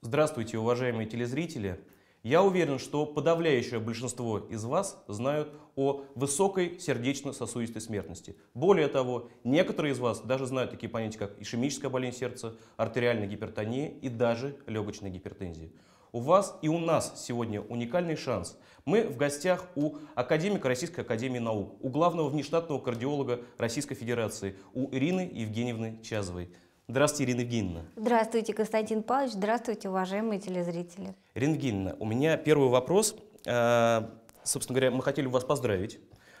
Здравствуйте, уважаемые телезрители! Я уверен, что подавляющее большинство из вас знают о высокой сердечно-сосудистой смертности. Более того, некоторые из вас даже знают такие понятия, как ишемическая болезнь сердца, артериальная гипертония и даже легочная гипертензия. У вас и у нас сегодня уникальный шанс. Мы в гостях у академика Российской Академии Наук, у главного внештатного кардиолога Российской Федерации, у Ирины Евгеньевны Чазовой. Здравствуйте, Ирина Евгеньевна. Здравствуйте, Константин Павлович. Здравствуйте, уважаемые телезрители. Ирина Евгеньевна, у меня первый вопрос. Э, собственно говоря, мы хотели вас поздравить.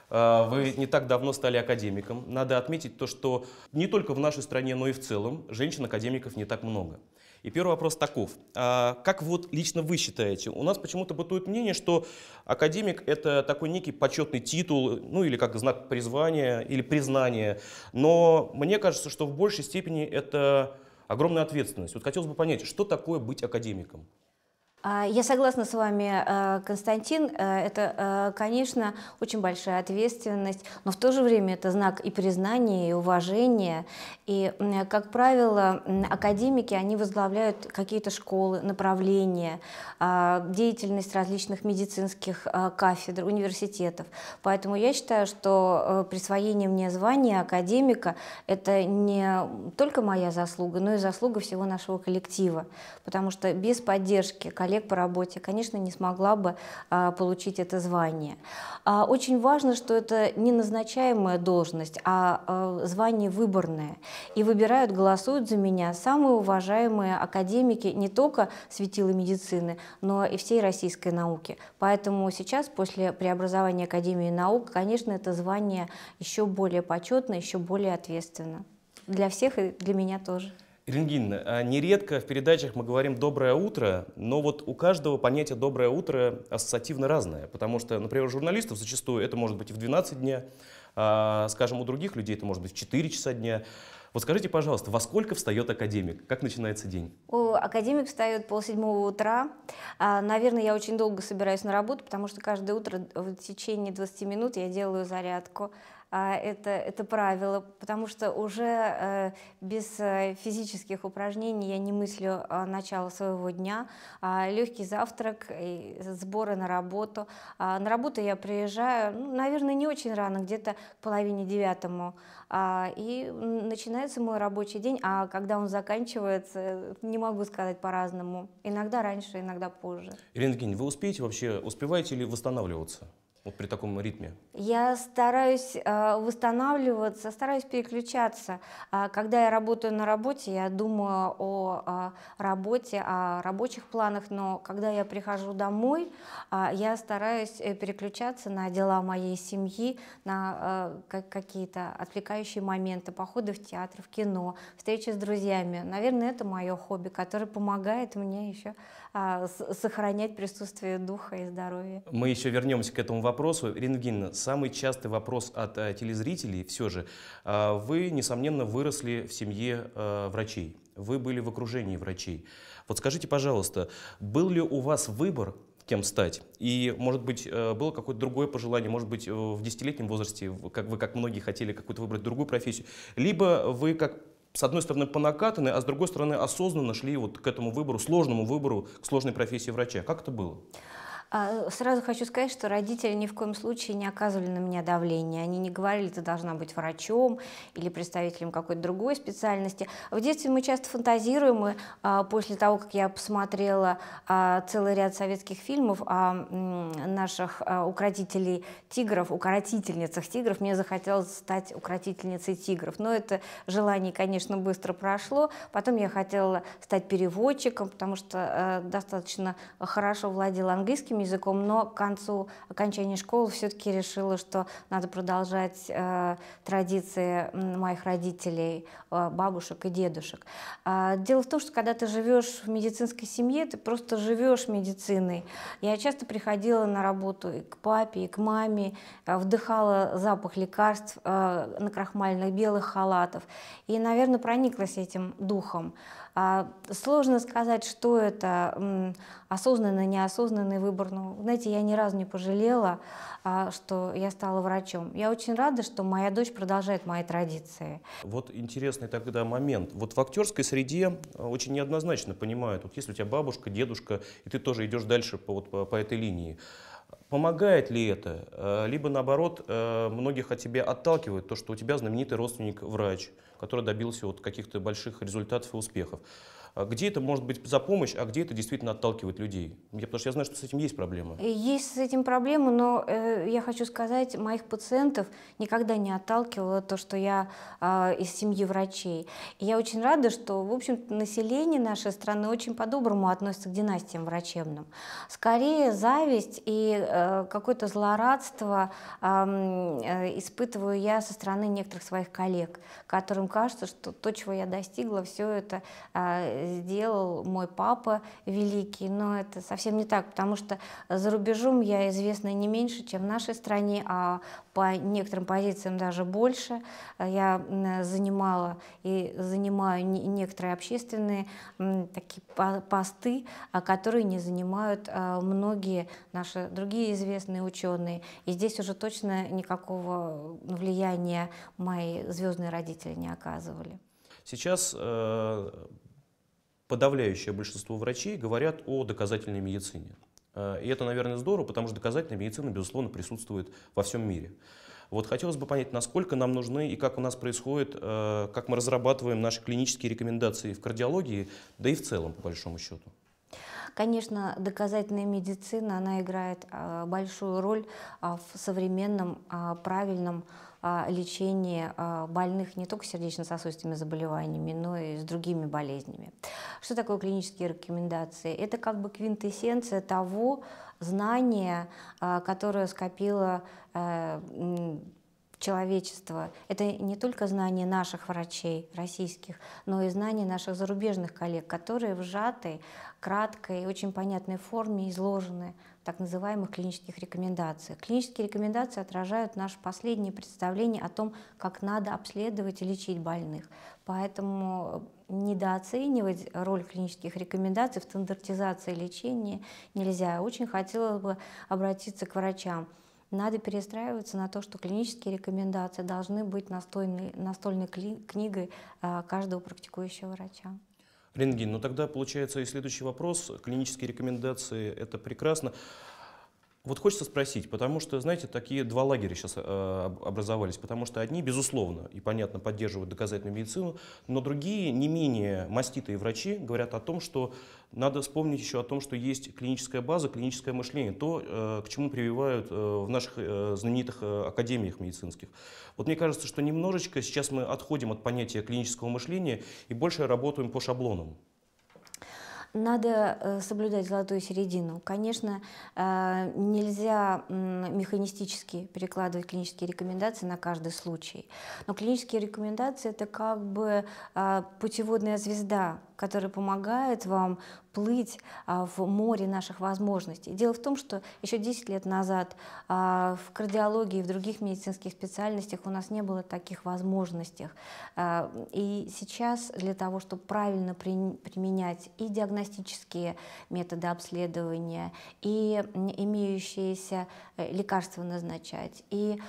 Э, вы не так давно стали академиком. Надо отметить то, что не только в нашей стране, но и в целом женщин-академиков не так много. И первый вопрос таков. А как вот лично вы считаете? У нас почему-то бытует мнение, что академик — это такой некий почетный титул, ну или как знак призвания или признания. Но мне кажется, что в большей степени это огромная ответственность. Вот хотелось бы понять, что такое быть академиком? А, я согласна с вами, э, Константин. Э, это, э, конечно, очень большая ответственность, но в то же время это знак и признания, и уважения. И, как правило, академики, они возглавляют какие-то школы, направления, а, деятельность различных медицинских кафедр, университетов. Поэтому я считаю, что присвоение мне звания академика – это не только моя заслуга, но и заслуга всего нашего коллектива. Потому что без поддержки коллектива коллег по работе, конечно, не смогла бы а, получить это звание. А, очень важно, что это не назначаемая должность, а, а звание выборное. И выбирают, голосуют за меня самые уважаемые академики не только светила медицины, но и всей российской науки. Поэтому сейчас, после преобразования Академии наук, конечно, это звание еще более почетно, еще более ответственно. Для всех и для меня тоже. Рентгин, а, нередко в передачах мы говорим «доброе утро», но вот у каждого понятие «доброе утро» ассоциативно разное, потому что, например, у журналистов зачастую это может быть и в 12 дня, а, скажем, у других людей это может быть в 4 часа дня. Вот скажите, пожалуйста, во сколько встает академик? Как начинается день? академик встает полседьмого утра. А, наверное, я очень долго собираюсь на работу, потому что каждое утро в течение 20 минут я делаю зарядку. А, это, это правило, потому что уже э, без э, физических упражнений я не мыслю а, начало своего дня. А, Легкий завтрак, сборы на работу. На работу я приезжаю, ну, наверное, не очень рано, где-то к половине девятому. И начинается мой рабочий день, а когда он заканчивается, не могу сказать по-разному. Иногда раньше, иногда позже. Ирина Евгеньевна, вы успеете вообще, успеваете ли восстанавливаться? вот при таком ритме? Я стараюсь э, восстанавливаться, стараюсь переключаться. Э, когда я работаю на работе, я думаю о э, работе, о рабочих планах, но когда я прихожу домой, э, я стараюсь э, переключаться на дела моей семьи, на э, какие-то отвлекающие моменты, походы в театр, в кино, встречи с друзьями. Наверное, это мое хобби, которое помогает мне еще э, сохранять присутствие духа и здоровья. Мы еще вернемся к этому вопросу вопросу. Ирина самый частый вопрос от э, телезрителей все же. Э, вы, несомненно, выросли в семье э, врачей. Вы были в окружении врачей. Вот скажите, пожалуйста, был ли у вас выбор, кем стать. И, может быть, было какое-то другое пожелание, может быть, в десятилетнем возрасте, как вы, как многие, хотели какую-то выбрать другую профессию. Либо вы, как с одной стороны, по а с другой стороны, осознанно шли вот к этому выбору, сложному выбору, к сложной профессии врача. Как это было? А, э, сразу хочу сказать, что родители ни в коем случае не оказывали на меня давления. Они не говорили, ты должна быть врачом или представителем какой-то другой специальности. В детстве мы часто фантазируем, и а, после того, как я посмотрела а, целый ряд советских фильмов о наших укротителей тигров, укротительницах тигров, мне захотелось стать укротительницей тигров. Но это желание, конечно, быстро прошло. Потом я хотела стать переводчиком, потому что э, достаточно хорошо владела английским русским языком, но к концу окончания школы все-таки решила, что надо продолжать э, традиции моих родителей, э, бабушек и дедушек. Э, дело в том, что когда ты живешь в медицинской семье, ты просто живешь медициной. Я часто приходила на работу и к папе, и к маме, э, вдыхала запах лекарств, э, крахмальных белых халатов, и, наверное, прониклась этим духом. А, сложно сказать, что это осознанный, неосознанный выбор. Но, ну, знаете, я ни разу не пожалела, а, что я стала врачом. Я очень рада, что моя дочь продолжает мои традиции. Вот интересный тогда момент. Вот в актерской среде а, очень неоднозначно понимают, вот если у тебя бабушка, дедушка, и ты тоже идешь дальше по, вот, по, по этой линии, Помогает ли это? Э, либо наоборот, э, многих от тебя отталкивает то, что у тебя знаменитый родственник врач, который добился вот каких-то больших результатов и успехов. А где это может быть за помощь, а где это действительно отталкивает людей? Я, потому что я знаю, что с этим есть проблема. Э, есть с этим проблема, но э, я хочу сказать, моих пациентов никогда не отталкивало то, что я э, из семьи врачей. И я очень рада, что, в общем население нашей страны очень по-доброму относится к династиям врачебным. Скорее зависть и э, какое-то злорадство э, испытываю я со стороны некоторых своих коллег, которым кажется, что то, чего я достигла, все это э, сделал мой папа великий, но это совсем не так, потому что за рубежом я известна не меньше, чем в нашей стране, а по некоторым позициям даже больше. Я занимала и занимаю некоторые общественные такие посты, а которые не занимают а, многие наши другие известные ученые. И здесь уже точно никакого влияния мои звездные родители не оказывали. Сейчас э, подавляющее большинство врачей говорят о доказательной медицине. Э, и это, наверное, здорово, потому что доказательная медицина, безусловно, присутствует во всем мире. Вот хотелось бы понять, насколько нам нужны и как у нас происходит, э, как мы разрабатываем наши клинические рекомендации в кардиологии, да и в целом, по большому счету. Конечно, доказательная медицина, она играет э, большую роль а, в современном а, правильном а, лечение а, больных не только сердечно-сосудистыми заболеваниями, но и с другими болезнями. Что такое клинические рекомендации? Это как бы квинтэссенция того знания, а, которое скопило человечество. Это не только знания наших врачей российских, но и знания наших зарубежных коллег, которые в сжатой, краткой, очень понятной форме изложены так называемых клинических рекомендаций. Клинические рекомендации отражают наше последнее представление о том, как надо обследовать и лечить больных. Поэтому недооценивать роль клинических рекомендаций в стандартизации лечения нельзя. Очень хотелось бы обратиться к врачам. Надо перестраиваться на то, что клинические рекомендации должны быть настольной, настольной книгой а, каждого практикующего врача рентген. Но ну, тогда получается и следующий вопрос. Клинические рекомендации – это прекрасно. Вот хочется спросить, потому что, знаете, такие два лагеря сейчас э, образовались, потому что одни, безусловно, и понятно, поддерживают доказательную медицину, но другие, не менее маститые врачи, говорят о том, что надо вспомнить еще о том, что есть клиническая база, клиническое мышление, то, э, к чему прививают э, в наших э, знаменитых э, академиях медицинских. Вот мне кажется, что немножечко сейчас мы отходим от понятия клинического мышления и больше работаем по шаблонам. Надо э, соблюдать золотую середину. Конечно, э, нельзя механистически перекладывать клинические рекомендации на каждый случай. Но клинические рекомендации – это как бы э, путеводная звезда, который помогает вам плыть а, в море наших возможностей. Дело в том, что еще 10 лет назад а, в кардиологии и в других медицинских специальностях у нас не было таких возможностей. А, и сейчас для того, чтобы правильно применять и диагностические методы обследования, и имеющиеся э, лекарства назначать, и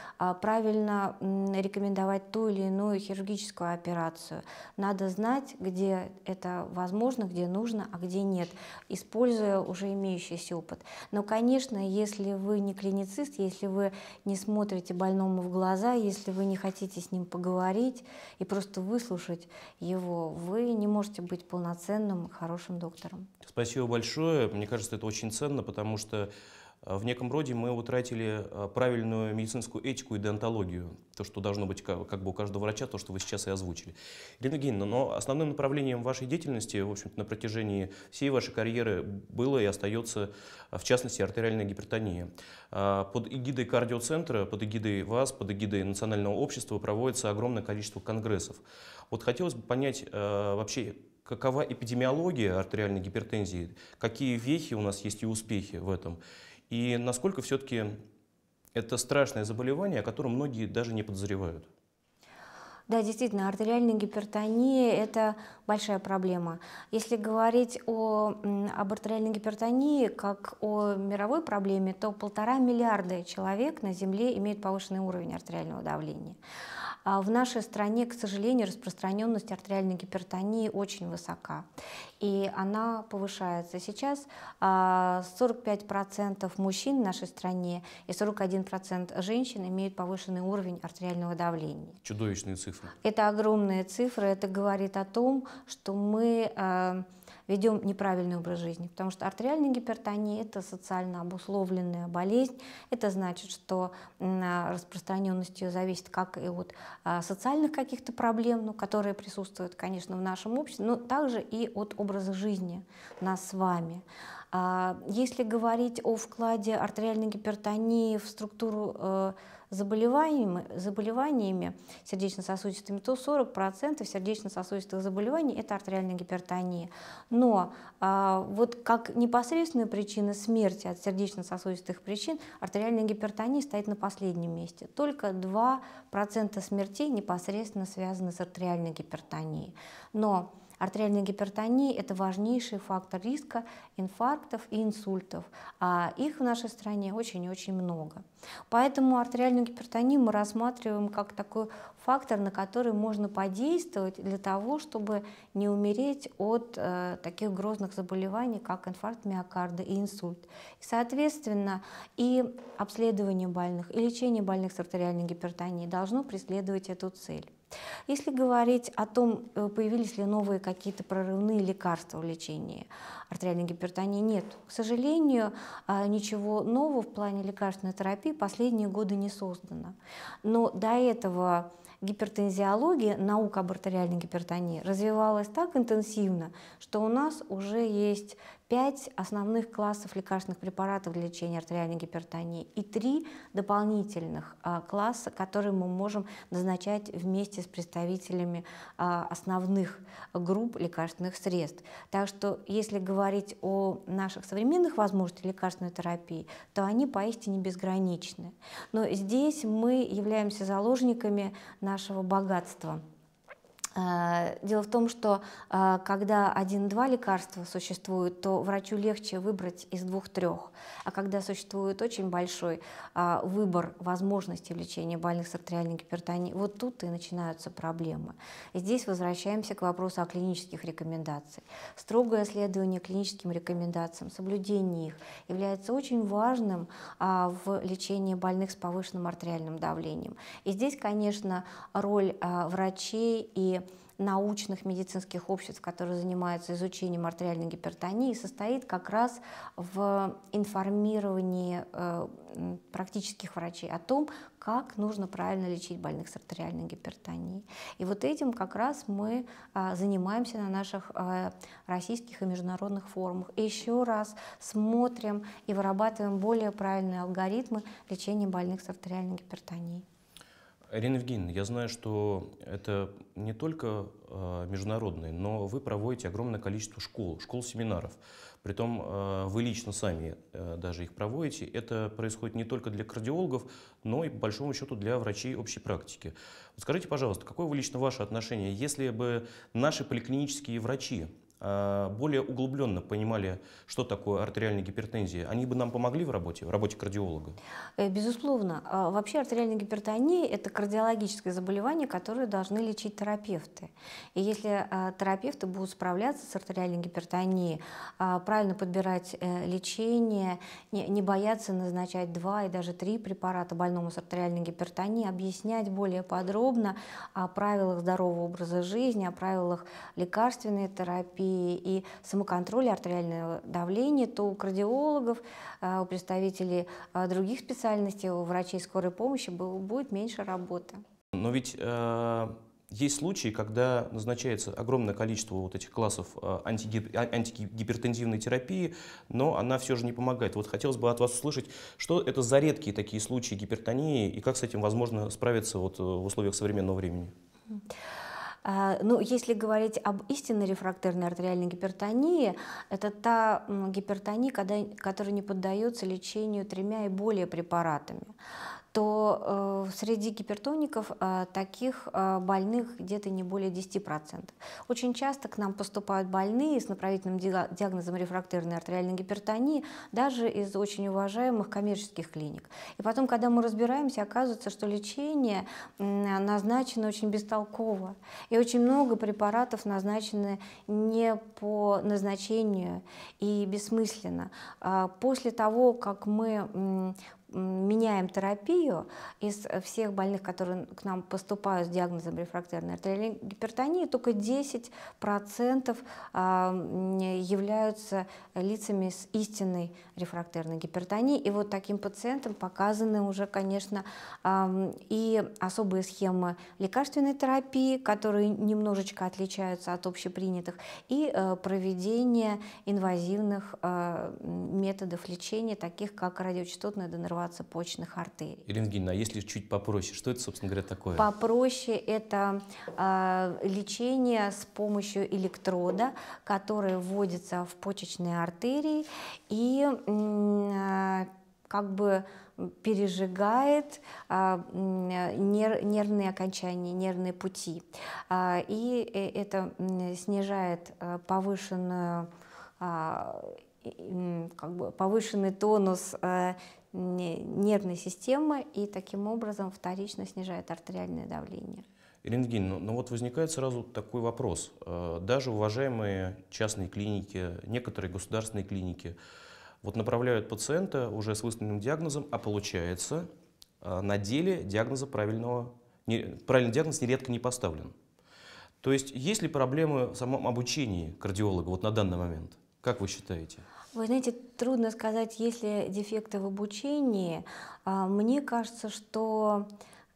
правильно рекомендовать ту или иную хирургическую операцию, надо знать, где это возможно, где нужно, а где нет, используя уже имеющийся опыт. Но, конечно, если вы не клиницист, если вы не смотрите больному в глаза, если вы не хотите с ним поговорить и просто выслушать его, вы не можете быть полноценным, хорошим доктором. Спасибо большое. Мне кажется, это очень ценно, потому что а в неком роде мы утратили а, правильную медицинскую этику и деонтологию, то, что должно быть как, как бы у каждого врача, то, что вы сейчас и озвучили. Ирина Евгеньевна, но основным направлением вашей деятельности, в общем-то, на протяжении всей вашей карьеры было и остается, а, в частности, артериальная гипертония. Под эгидой кардиоцентра, под эгидой вас, под эгидой национального общества проводится огромное количество конгрессов. Вот хотелось бы понять вообще, какова эпидемиология артериальной гипертензии, какие вехи у нас есть и успехи в этом, и насколько все-таки это страшное заболевание, о котором многие даже не подозревают. Да, действительно, артериальная гипертония – это большая проблема. Если говорить о, об артериальной гипертонии как о мировой проблеме, то полтора миллиарда человек на Земле имеют повышенный уровень артериального давления. А в нашей стране, к сожалению, распространенность артериальной гипертонии очень высока, и она повышается. Сейчас 45% а, мужчин в нашей стране и 41% женщин имеют повышенный уровень артериального давления. Чудовищные цифры. Это огромные цифры, это говорит о том, что мы а, ведем неправильный образ жизни. Потому что артериальная гипертония – это социально обусловленная болезнь. Это значит, что а, распространенность ее зависит как и от а, социальных каких-то проблем, ну, которые присутствуют, конечно, в нашем обществе, но также и от образа жизни нас с вами. А, если говорить о вкладе артериальной гипертонии в структуру э, заболеваниями, заболеваниями сердечно-сосудистыми, то 40% сердечно-сосудистых заболеваний – это артериальная гипертония. Но а, вот как непосредственная причина смерти от сердечно-сосудистых причин артериальная гипертония стоит на последнем месте. Только 2% смертей непосредственно связаны с артериальной гипертонией. Но Артериальная гипертония – это важнейший фактор риска инфарктов и инсультов, а их в нашей стране очень и очень много. Поэтому артериальную гипертонию мы рассматриваем как такой фактор, на который можно подействовать для того, чтобы не умереть от э, таких грозных заболеваний, как инфаркт миокарда и инсульт. И, соответственно, и обследование больных, и лечение больных с артериальной гипертонией должно преследовать эту цель. Если говорить о том, э, появились ли новые какие-то прорывные лекарства в лечении артериальной гипертонии, нет. К сожалению, а, ничего нового в плане лекарственной терапии последние годы не создано. Но до этого гипертензиология, наука об артериальной гипертонии развивалась так интенсивно, что у нас уже есть пять основных классов лекарственных препаратов для лечения артериальной гипертонии и три дополнительных а, класса, которые мы можем назначать вместе с представителями а, основных групп лекарственных средств. Так что если говорить о наших современных возможностях лекарственной терапии, то они поистине безграничны. Но здесь мы являемся заложниками нашего богатства Э, дело в том, что э, когда один-два лекарства существуют, то врачу легче выбрать из двух-трех. А когда существует очень большой э, выбор возможностей лечения больных с артериальной гипертонией, вот тут и начинаются проблемы. И здесь возвращаемся к вопросу о клинических рекомендациях. Строгое следование клиническим рекомендациям, соблюдение их является очень важным в лечении больных с повышенным артериальным давлением. И здесь, конечно, роль врачей и научных медицинских обществ, которые занимаются изучением артериальной гипертонии, состоит как раз в информировании э, практических врачей о том, как нужно правильно лечить больных с артериальной гипертонией. И вот этим как раз мы а, занимаемся на наших э, российских и международных форумах. И еще раз смотрим и вырабатываем более правильные алгоритмы лечения больных с артериальной гипертонией. Ирина я знаю, что это не только э, международные, но вы проводите огромное количество школ, школ-семинаров. Притом э, вы лично сами э, даже их проводите. Это происходит не только для кардиологов, но и, по большому счету, для врачей общей практики. Вот скажите, пожалуйста, какое вы лично ваше отношение, если бы наши поликлинические врачи а, более углубленно понимали, что такое артериальная гипертензия, они бы нам помогли в работе, в работе кардиолога? Э, безусловно. А, вообще артериальная гипертония – это кардиологическое заболевание, которое должны лечить терапевты. И если а, терапевты будут справляться с артериальной гипертонией, правильно подбирать э, лечение, не бояться назначать два и даже три препарата больному с артериальной гипертонией, объяснять более подробно о правилах здорового образа жизни, о правилах лекарственной терапии, гипертонии и самоконтроля артериального давления, то у кардиологов, а, у представителей а, других специальностей, у врачей скорой помощи будет меньше работы. Но ведь э, есть случаи, когда назначается огромное количество вот этих классов э, антигип, а, антигипертензивной терапии, но она все же не помогает. Вот хотелось бы от вас услышать, что это за редкие такие случаи гипертонии и как с этим возможно справиться вот э, в условиях современного времени? Mm -hmm. А, ну, если говорить об истинной рефрактерной артериальной гипертонии, это та гипертония, которая не поддается лечению тремя и более препаратами то э, среди гипертоников э, таких э, больных где-то не более 10%. Очень часто к нам поступают больные с направительным диагнозом рефрактерной артериальной гипертонии, даже из очень уважаемых коммерческих клиник. И потом, когда мы разбираемся, оказывается, что лечение э, назначено очень бестолково. И очень много препаратов назначены не по назначению и бессмысленно. А после того, как мы меняем терапию из всех больных, которые к нам поступают с диагнозом рефрактерной артериальной гипертонии, только 10% а, являются лицами с истинной рефрактерной гипертонией. И вот таким пациентам показаны уже, конечно, а, и особые схемы лекарственной терапии, которые немножечко отличаются от общепринятых, и э, проведение инвазивных а, методов лечения, таких как радиочастотная донорвация образоваться почных артерий. Ирина а если чуть попроще, что это, собственно говоря, такое? Попроще это э, лечение с помощью электрода, который вводится в почечные артерии и э, как бы пережигает а, нервные окончания, нервные пути. А, и э, это снижает повышенную а, как бы повышенный тонус э, нервной системы и таким образом вторично снижает артериальное давление. Ирина Евгеньевна, ну, ну вот возникает сразу такой вопрос. Э, даже уважаемые частные клиники, некоторые государственные клиники, вот направляют пациента уже с выставленным диагнозом, а получается э, на деле диагноза правильного, не, правильный диагноз нередко не поставлен. То есть есть ли проблемы в самом обучении кардиолога вот на данный момент? Как вы считаете? Вы знаете, трудно сказать, есть ли дефекты в обучении. А, мне кажется, что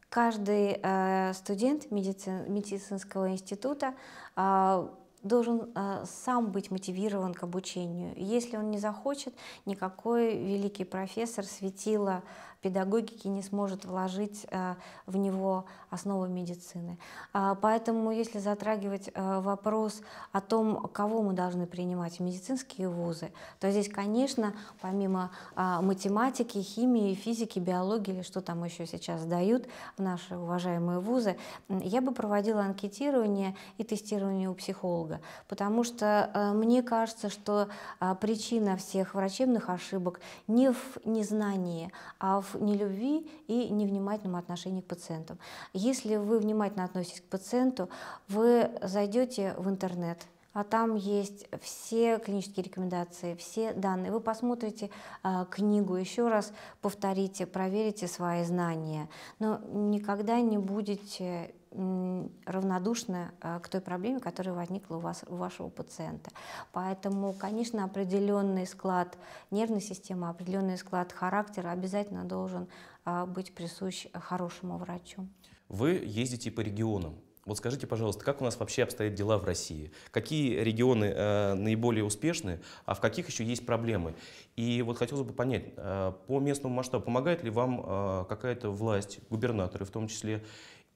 каждый э, студент медицинского института а, должен э, сам быть мотивирован к обучению. Если он не захочет, никакой великий профессор светила педагогики не сможет вложить э, в него основы медицины. А, поэтому, если затрагивать э, вопрос о том, кого мы должны принимать в медицинские вузы, то здесь, конечно, помимо а, математики, химии, физики, биологии или что там еще сейчас дают наши уважаемые вузы, я бы проводила анкетирование и тестирование у психолога, потому что э, мне кажется, что а, причина всех врачебных ошибок не в незнании, а в нелюбви и невнимательном отношении к пациентам. Если вы внимательно относитесь к пациенту, вы зайдете в интернет, а там есть все клинические рекомендации, все данные. Вы посмотрите э, книгу, еще раз повторите, проверите свои знания, но никогда не будете равнодушны э, к той проблеме, которая возникла у, вас, у вашего пациента. Поэтому, конечно, определенный склад нервной системы, определенный склад характера обязательно должен э, быть присущ хорошему врачу. Вы ездите по регионам. Вот скажите, пожалуйста, как у нас вообще обстоят дела в России? Какие регионы э, наиболее успешны, а в каких еще есть проблемы? И вот хотелось бы понять, э, по местному масштабу помогает ли вам э, какая-то власть, губернаторы в том числе,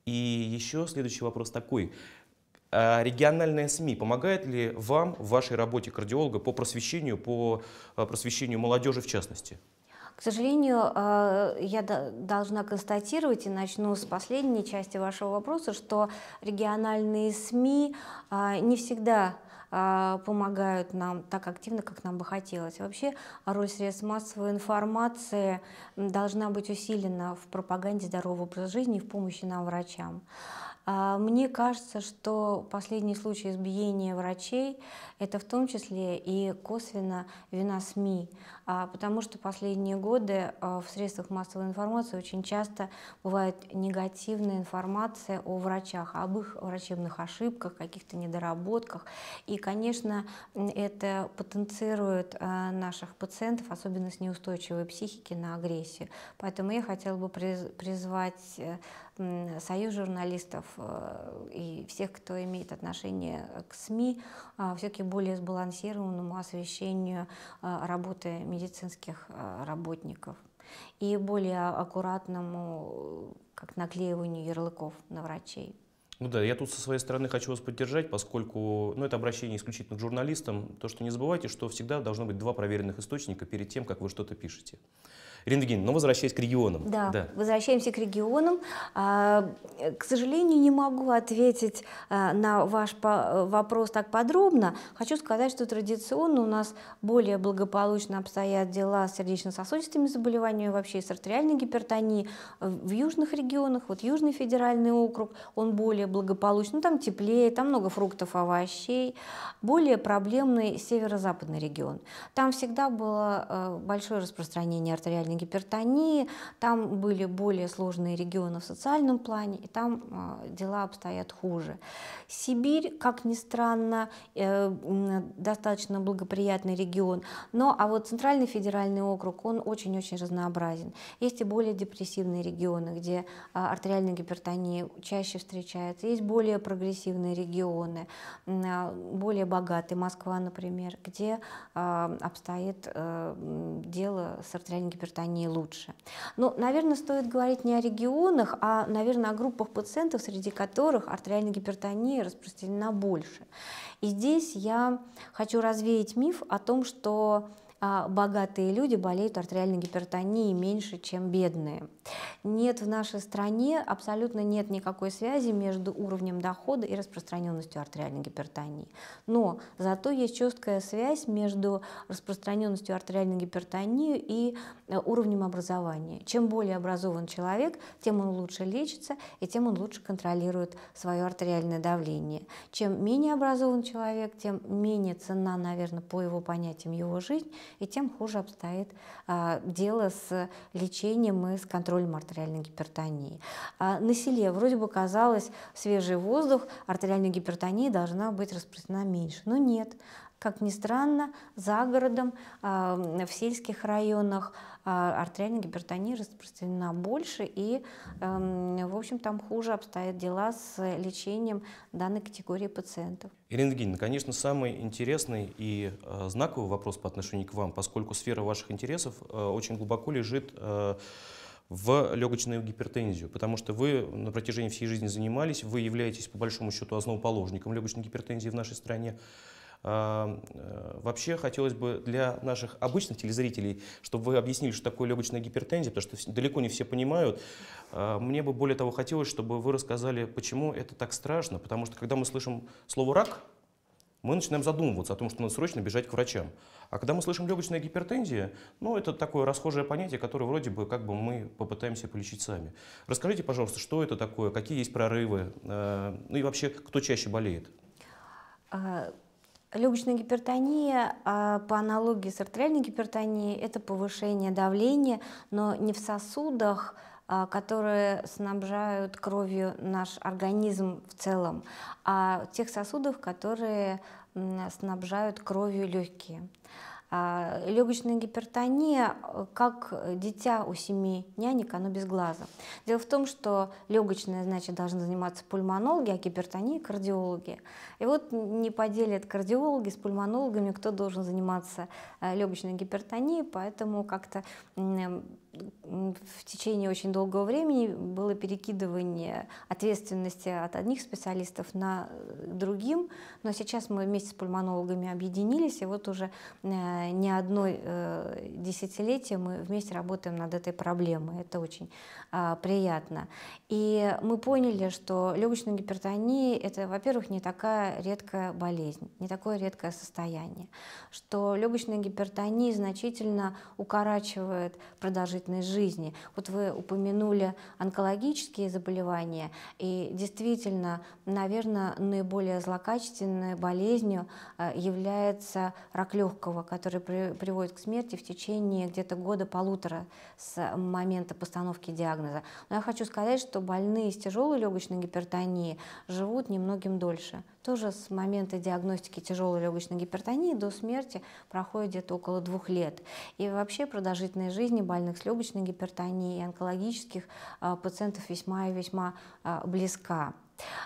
и еще следующий вопрос такой. А региональные СМИ помогают ли вам в вашей работе кардиолога по просвещению, по а, просвещению молодежи в частности? К сожалению, а, я должна констатировать, и начну с последней части вашего вопроса, что региональные СМИ не всегда а, помогают нам так активно, как нам бы хотелось. Вообще роль средств массовой информации должна быть усилена в пропаганде здорового образа жизни и в помощи нам, врачам. А, мне кажется, что последний случай избиения врачей – это в том числе и косвенно вина СМИ, а, потому что последние годы а, в средствах массовой информации очень часто бывает негативная информация о врачах, об их врачебных ошибках, каких-то недоработках. И, конечно, это потенцирует наших пациентов, особенно с неустойчивой психики, на агрессию. Поэтому я хотела бы призвать э, Союз журналистов э, и всех, кто имеет отношение к СМИ, а, все-таки более сбалансированному освещению а, работы медицинских а, работников и более аккуратному как наклеиванию ярлыков на врачей. Ну да, я тут со своей стороны хочу вас поддержать, поскольку ну, это обращение исключительно к журналистам. То, что не забывайте, что всегда должно быть два проверенных источника перед тем, как вы что-то пишете. Риндагин, но возвращаясь к регионам. Да, да. возвращаемся к регионам. А, э, к сожалению, не могу ответить э, на ваш э, вопрос так подробно. Хочу сказать, что традиционно у нас более благополучно обстоят дела с сердечно-сосудистыми заболеваниями, вообще с артериальной гипертонией. В южных регионах, вот Южный федеральный округ, он более благополучный, ну, там теплее, там много фруктов, овощей. Более проблемный северо-западный регион. Там всегда было большое распространение артериальной гипертонии, там были более сложные регионы в социальном плане, и там а, дела обстоят хуже. Сибирь, как ни странно, э, достаточно благоприятный регион, но а вот Центральный федеральный округ, он очень-очень разнообразен. Есть и более депрессивные регионы, где а, артериальная гипертония чаще встречается, есть более прогрессивные регионы, а, более богатые, Москва, например, где обстоит э, дело с артериальной гипертонией они лучше. Но, ну, наверное, стоит говорить не о регионах, а, наверное, о группах пациентов, среди которых артериальная гипертония распространена больше. И здесь я хочу развеять миф о том, что а богатые люди болеют артериальной гипертонией меньше, чем бедные. Нет в нашей стране, абсолютно нет никакой связи между уровнем дохода и распространенностью артериальной гипертонии. Но зато есть четкая связь между распространенностью артериальной гипертонии и э, уровнем образования. Чем более образован человек, тем он лучше лечится и тем он лучше контролирует свое артериальное давление. Чем менее образован человек, тем менее цена, наверное, по его понятиям его жизнь, и тем хуже обстоит а, дело с лечением и с контролем артериальной гипертонии. А, на селе вроде бы казалось, свежий воздух, артериальная гипертония должна быть распространена меньше, но нет. Как ни странно, за городом, а, в сельских районах а, артериальная гипертония распространена больше, и, эм, в общем, там хуже обстоят дела с лечением данной категории пациентов. Ирина Евгеньевна, конечно, самый интересный и э, знаковый вопрос по отношению к вам, поскольку сфера ваших интересов э, очень глубоко лежит э, в легочную гипертензию, потому что вы на протяжении всей жизни занимались, вы являетесь по большому счету основоположником легочной гипертензии в нашей стране. Э, вообще хотелось бы для наших обычных телезрителей, чтобы вы объяснили, что такое легочная гипертензия, потому что далеко не все понимают. А, мне бы более того хотелось, чтобы вы рассказали, почему это так страшно, потому что когда мы слышим слово «рак», мы начинаем задумываться о том, что надо срочно бежать к врачам. А когда мы слышим легочная гипертензия, ну, это такое расхожее понятие, которое вроде бы как бы мы попытаемся полечить сами. Расскажите, пожалуйста, что это такое, какие есть прорывы, э, ну и вообще, кто чаще болеет? А, Легочная гипертония а по аналогии с артериальной гипертонией – это повышение давления, но не в сосудах, а, которые снабжают кровью наш организм в целом, а тех сосудов, которые снабжают кровью легкие. А, легочная гипертония, э, как э, дитя у семьи нянек, оно без глаза. Дело в том, что легочная, значит, должны заниматься пульмонологи, а гипертония кардиологи. И вот не поделят кардиологи с пульмонологами, кто должен заниматься э, легочной гипертонией, поэтому как-то эм, в течение очень долгого времени было перекидывание ответственности от одних специалистов на другим, но сейчас мы вместе с пульмонологами объединились, и вот уже Э, не одно э, десятилетие мы вместе работаем над этой проблемой. Это очень а, приятно. И мы поняли, что легочная гипертония – это, во-первых, не такая редкая болезнь, не такое редкое состояние, что легочная гипертония значительно укорачивает продолжительность жизни. Вот вы упомянули онкологические заболевания, и действительно, наверное, наиболее злокачественной болезнью э, является рак легкого, который которые при, приводят к смерти в течение где-то года-полутора с момента постановки диагноза. Но я хочу сказать, что больные с тяжелой легочной гипертонией живут немногим дольше. Тоже с момента диагностики тяжелой легочной гипертонии до смерти проходит где-то около двух лет. И вообще продолжительность жизни больных с легочной гипертонией и онкологических а, пациентов весьма и весьма а, близка.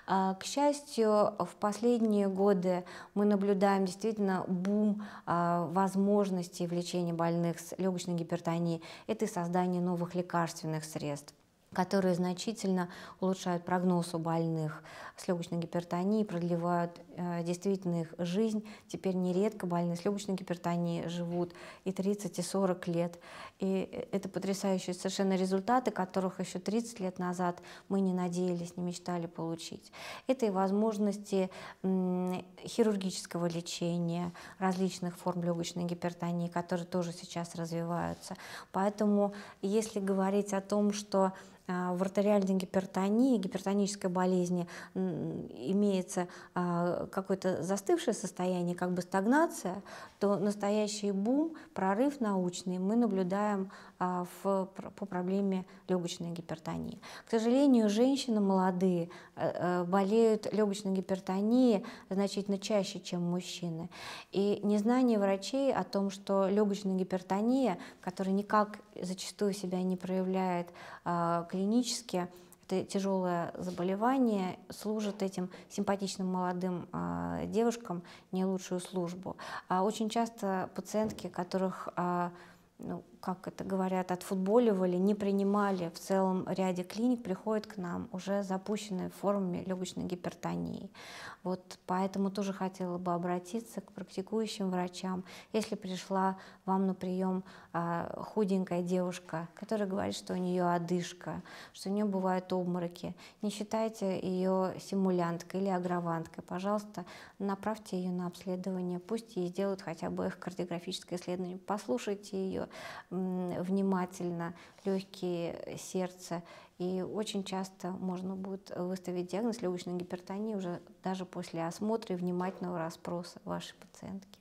А, к счастью, в последние годы мы наблюдаем действительно бум а, возможностей в лечении больных с легочной гипертонией. Это и создание новых лекарственных средств, которые значительно улучшают прогноз у больных с легочной гипертонией, продлевают э, действительно их жизнь. Теперь нередко больные с легочной гипертонией живут и 30, и 40 лет. И э, это потрясающие совершенно результаты, которых еще 30 лет назад мы не надеялись, не мечтали получить. Это и возможности э, хирургического лечения различных форм легочной гипертонии, которые тоже сейчас развиваются. Поэтому если говорить о том, что а, в артериальной гипертонии, гипертонической болезни имеется а, какое-то застывшее состояние, как бы стагнация, то настоящий бум, прорыв научный мы наблюдаем а, в, по проблеме легочной гипертонии. К сожалению, женщины молодые э, э, болеют легочной гипертонией значительно чаще, чем мужчины. И незнание врачей о том, что легочная гипертония, которая никак зачастую себя не проявляет а, клинически, это тяжелое заболевание служит этим симпатичным молодым э, девушкам не лучшую службу. А очень часто пациентки, которых э, ну, как это говорят, отфутболивали, не принимали в целом ряде клиник, приходят к нам уже запущенные формами легочной гипертонии. Вот поэтому тоже хотела бы обратиться к практикующим врачам. Если пришла вам на прием а, худенькая девушка, которая говорит, что у нее одышка, что у нее бывают обмороки, не считайте ее симулянткой или аграванткой. Пожалуйста, направьте ее на обследование, пусть ей сделают хотя бы их кардиографическое исследование, послушайте ее, внимательно легкие, сердце. И очень часто можно будет выставить диагноз легочной гипертонии уже даже после осмотра и внимательного расспроса вашей пациентки.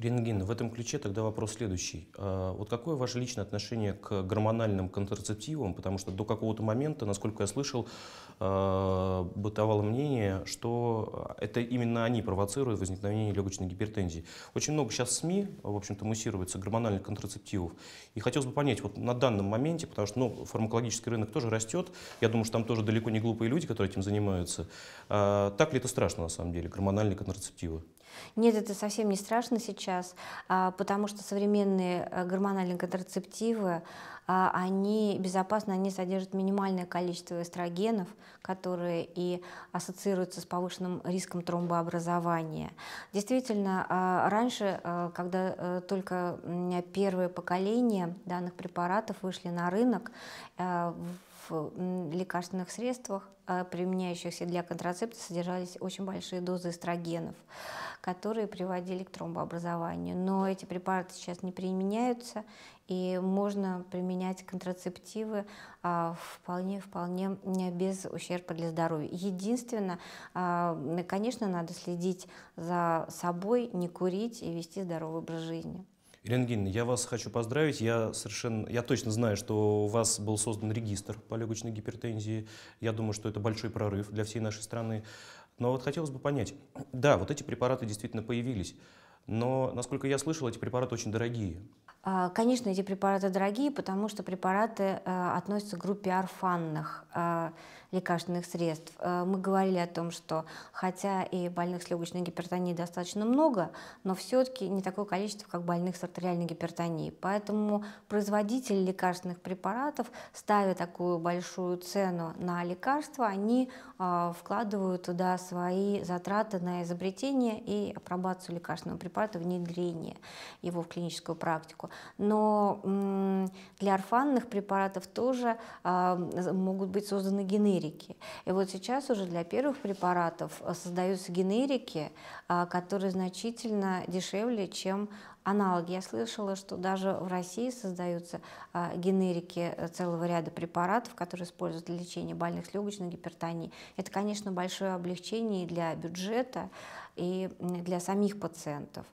Рентген, в этом ключе тогда вопрос следующий. А, вот какое ваше личное отношение к гормональным контрацептивам? Потому что до какого-то момента, насколько я слышал, а, бытовало мнение, что это именно они провоцируют возникновение легочной гипертензии. Очень много сейчас СМИ, в общем-то, муссируется гормональных контрацептивов. И хотелось бы понять, вот на данном моменте, потому что ну, фармакологический рынок тоже растет, я думаю, что там тоже далеко не глупые люди, которые этим занимаются. А, так ли это страшно на самом деле, гормональные контрацептивы? Нет, это совсем не страшно сейчас, а, потому что современные э, гормональные контрацептивы, а, они безопасны, они содержат минимальное количество эстрогенов, которые и ассоциируются с повышенным риском тромбообразования. Действительно, а, раньше, э, когда э, только первое поколение данных препаратов вышли на рынок, лекарственных средствах, а применяющихся для контрацепции, содержались очень большие дозы эстрогенов, которые приводили к тромбообразованию. Но эти препараты сейчас не применяются, и можно применять контрацептивы вполне-вполне а, без ущерба для здоровья. Единственное, а, конечно, надо следить за собой, не курить и вести здоровый образ жизни. Ирина я вас хочу поздравить. Я совершенно, я точно знаю, что у вас был создан регистр по легочной гипертензии. Я думаю, что это большой прорыв для всей нашей страны. Но вот хотелось бы понять, да, вот эти препараты действительно появились, но, насколько я слышал, эти препараты очень дорогие. А, конечно, эти препараты дорогие, потому что препараты а, относятся к группе орфанных а, лекарственных средств. Мы говорили о том, что хотя и больных с легочной гипертонией достаточно много, но все-таки не такое количество, как больных с артериальной гипертонией. Поэтому производители лекарственных препаратов, ставя такую большую цену на лекарства, они вкладывают туда свои затраты на изобретение и апробацию лекарственного препарата, внедрение его в клиническую практику. Но для орфанных препаратов тоже а, могут быть созданы генерики. И вот сейчас уже для первых препаратов э, создаются генерики, а, которые значительно дешевле, чем аналоги. Я слышала, что даже в России создаются а, генерики э, целого ряда препаратов, которые используют для лечения больных с легочной гипертонией. Это, конечно, большое облегчение и для бюджета, и для самих пациентов.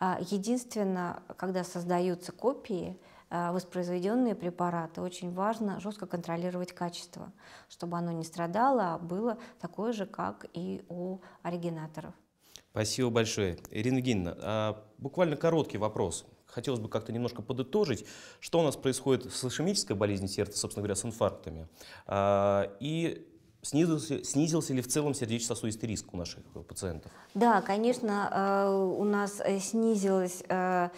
А, Единственное, когда создаются копии, а, воспроизведенные препараты, очень важно жестко контролировать качество, чтобы оно не страдало, а было такое же, как и у оригинаторов. Спасибо большое. Ирина Евгеньевна, а, буквально короткий вопрос. Хотелось бы как-то немножко подытожить, что у нас происходит с ишемической болезнью сердца, собственно говоря, с инфарктами. А, и Снизился, снизился ли в целом сердечно-сосудистый риск у наших пациентов? Да, конечно, а, у нас э, снизилась. Э,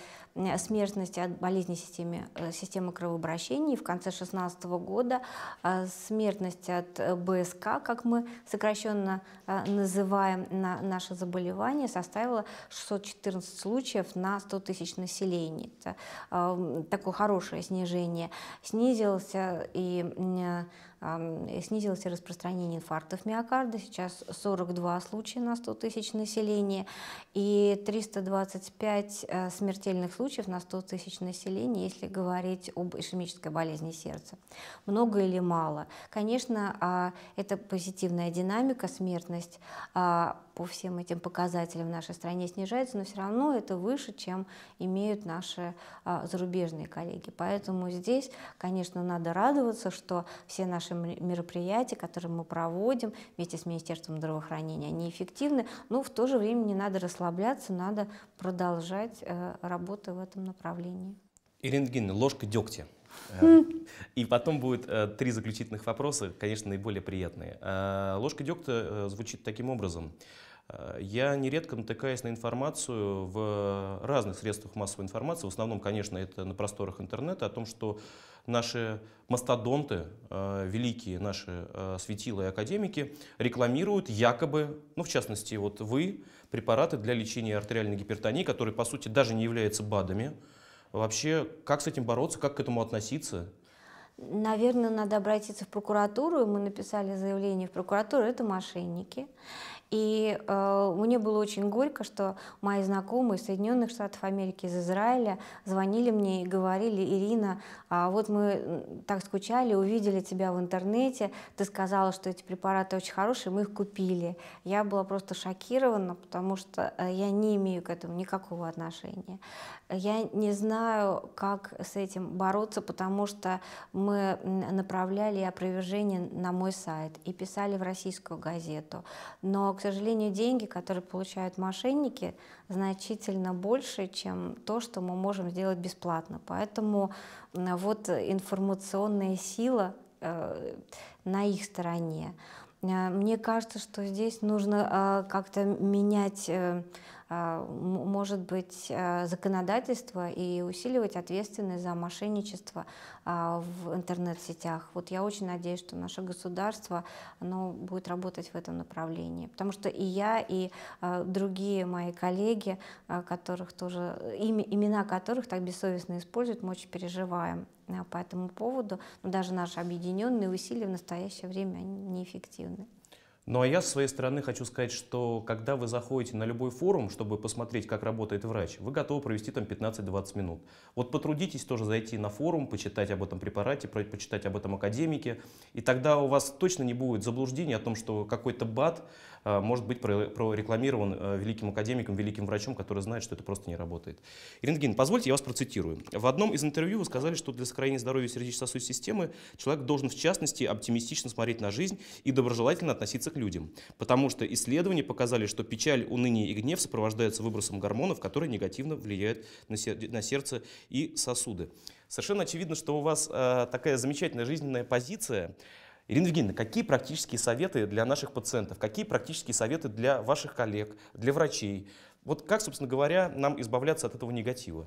смертность от болезней системы, э, системы кровообращения. И в конце 2016 года э, смертность от э, БСК, как мы сокращенно называем на наше заболевание, составила 614 случаев на 100 тысяч населения. Это такое хорошее снижение. Снизился и снизилось распространение инфарктов миокарда, сейчас 42 случая на 100 тысяч населения и 325 э, смертельных случаев на 100 тысяч населения, если говорить об ишемической болезни сердца. Много или мало? Конечно, а, это позитивная динамика, смертность а, по всем этим показателям в нашей стране снижается, но все равно это выше, чем имеют наши а, зарубежные коллеги. Поэтому здесь, конечно, надо радоваться, что все наши мероприятия, которые мы проводим вместе с Министерством здравоохранения, они эффективны, но в то же время не надо расслабляться, надо продолжать э, работу в этом направлении. Ирина Евгеньевна, ложка дегтя. Э, хм. И потом будет э, три заключительных вопроса, конечно, наиболее приятные. Ложка дегтя звучит таким образом. Э, я нередко натыкаюсь на информацию в разных средствах массовой информации, в основном, конечно, это на просторах интернета, о том, что наши мастодонты, э, великие наши э, светила и академики рекламируют якобы, ну, в частности, вот вы, препараты для лечения артериальной гипертонии, которые, по сути, даже не являются БАДами. Вообще, как с этим бороться, как к этому относиться? Наверное, надо обратиться в прокуратуру. Мы написали заявление в прокуратуру. Это мошенники. И э, мне было очень горько, что мои знакомые из Соединенных Штатов Америки, из Израиля звонили мне и говорили, Ирина, а вот мы так скучали, увидели тебя в интернете, ты сказала, что эти препараты очень хорошие, мы их купили. Я была просто шокирована, потому что э, я не имею к этому никакого отношения. Я не знаю, как с этим бороться, потому что мы направляли опровержение на мой сайт и писали в российскую газету. Но к сожалению, деньги, которые получают мошенники, значительно больше, чем то, что мы можем сделать бесплатно. Поэтому вот информационная сила э, на их стороне. Э, мне кажется, что здесь нужно э, как-то менять а, может быть, э, законодательство и усиливать ответственность за мошенничество а, в интернет-сетях. Вот я очень надеюсь, что наше государство оно будет работать в этом направлении. Потому что и я, и а, другие мои коллеги, которых тоже, э, имена которых так бессовестно используют, мы очень переживаем э, по этому поводу. Но даже наши объединенные усилия в настоящее время неэффективны. Ну а я со своей стороны хочу сказать, что когда вы заходите на любой форум, чтобы посмотреть, как работает врач, вы готовы провести там 15-20 минут. Вот потрудитесь тоже зайти на форум, почитать об этом препарате, почитать об этом академике, и тогда у вас точно не будет заблуждения о том, что какой-то БАД а, может быть прорекламирован а, великим академиком, великим врачом, который знает, что это просто не работает. Ирина позвольте, я вас процитирую. В одном из интервью вы сказали, что для сохранения здоровья сердечно-сосудистой системы человек должен, в частности, оптимистично смотреть на жизнь и доброжелательно относиться к людям, потому что исследования показали, что печаль, уныние и гнев сопровождаются выбросом гормонов, которые негативно влияют на сердце и сосуды. Совершенно очевидно, что у вас э, такая замечательная жизненная позиция, Ирина Евгеньевна, какие практические советы для наших пациентов, какие практические советы для ваших коллег, для врачей? Вот как, собственно говоря, нам избавляться от этого негатива?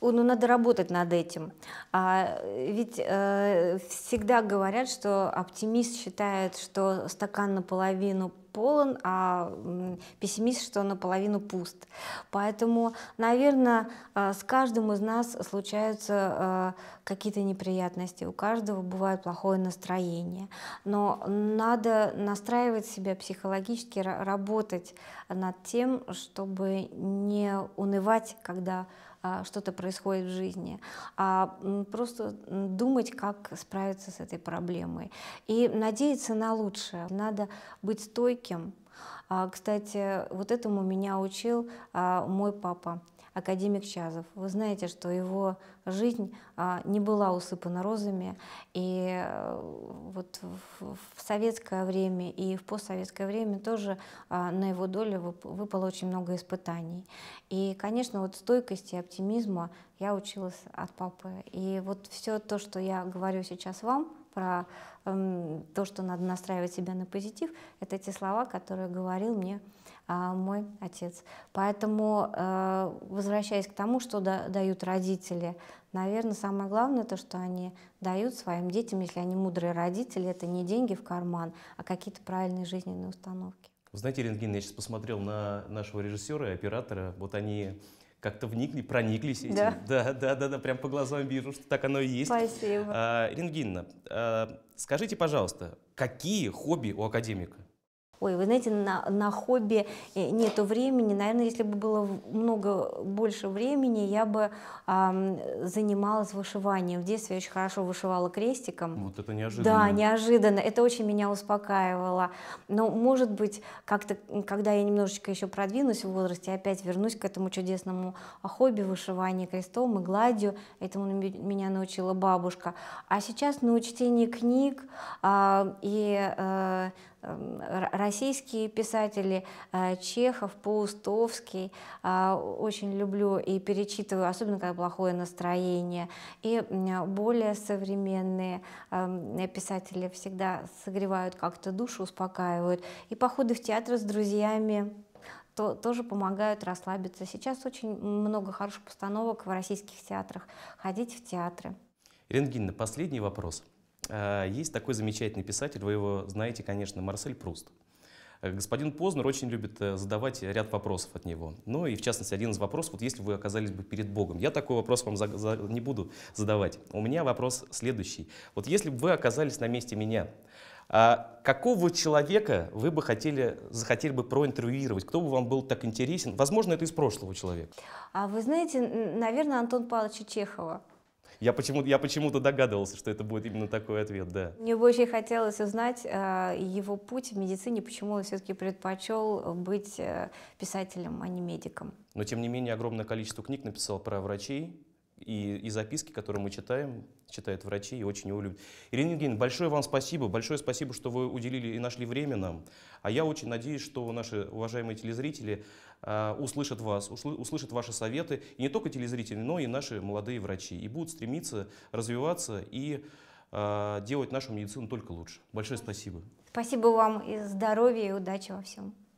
ну надо работать над этим. А, ведь э, всегда говорят, что оптимист считает, что стакан наполовину полон, а пессимист, что наполовину пуст. Поэтому, наверное, а, с каждым из нас случаются а, какие-то неприятности, у каждого бывает плохое настроение. Но надо настраивать себя психологически, работать над тем, чтобы не унывать, когда а, что-то происходит в жизни, а просто думать, как справиться с этой проблемой. И надеяться на лучшее. Надо быть стойким. А, кстати, вот этому меня учил а, мой папа академик Чазов. Вы знаете, что его жизнь а, не была усыпана розами, и э, вот в советское время и в постсоветское время тоже а, на его долю выпало очень много испытаний. И, конечно, вот стойкости и оптимизма я училась от папы. И вот все то, что я говорю сейчас вам, про э, то, что надо настраивать себя на позитив, это те слова, которые говорил мне а, мой отец. Поэтому, э, возвращаясь к тому, что дают родители, наверное, самое главное то, что они дают своим детям, если они мудрые родители, это не деньги в карман, а какие-то правильные жизненные установки. знаете, Рентген, я сейчас посмотрел на нашего режиссера и оператора, вот они как-то вникли, прониклись этим. Да? да, да, да, да, прям по глазам вижу, что так оно и есть. Спасибо. А, Ренгинна, а, э, скажите, пожалуйста, какие хобби у академика? ой, вы знаете, на, на хобби э, нету времени. Наверное, если бы было много больше времени, я бы э, занималась вышиванием. В детстве я очень хорошо вышивала крестиком. Вот это неожиданно. Да, неожиданно. Это очень меня успокаивало. Но, может быть, как-то, когда я немножечко еще продвинусь в возрасте, опять вернусь к этому чудесному а, хобби вышивания крестом и гладью. Этому меня научила бабушка. А сейчас на ну, чтении книг э, и э, Эм, российские писатели, э, Чехов, Паустовский. А, очень люблю и перечитываю, особенно когда плохое настроение. И более современные эм, писатели всегда согревают как-то душу, успокаивают. И походы в театр с друзьями то, тоже помогают расслабиться. Сейчас очень много хороших постановок в российских театрах. Ходить в театры. Ирина последний вопрос. Э, есть такой замечательный писатель, вы его знаете, конечно, Марсель Пруст. Э, господин Познер очень любит э, задавать ряд вопросов от него. Ну и в частности, один из вопросов, вот если вы оказались бы перед Богом. Я такой вопрос вам за, за, не буду задавать. У меня вопрос следующий. Вот если бы вы оказались на месте меня, а какого человека вы бы хотели, захотели бы проинтервьюировать? Кто бы вам был так интересен? Возможно, это из прошлого человека. А вы знаете, наверное, Антон Павловича Чехова. Я почему-то я почему догадывался, что это будет именно такой ответ, да. Мне бы очень хотелось узнать э, его путь в медицине, почему он все-таки предпочел быть э, писателем, а не медиком. Но, тем не менее, огромное количество книг написал про врачей, и, и записки, которые мы читаем, читают врачи и очень его любят. Ирина Евгеньевна, большое вам спасибо, большое спасибо, что вы уделили и нашли время нам. А я очень надеюсь, что наши уважаемые телезрители э, услышат вас, услышат ваши советы, и не только телезрители, но и наши молодые врачи, и будут стремиться развиваться и э, делать нашу медицину только лучше. Большое спасибо. Спасибо вам и здоровья, и удачи во всем.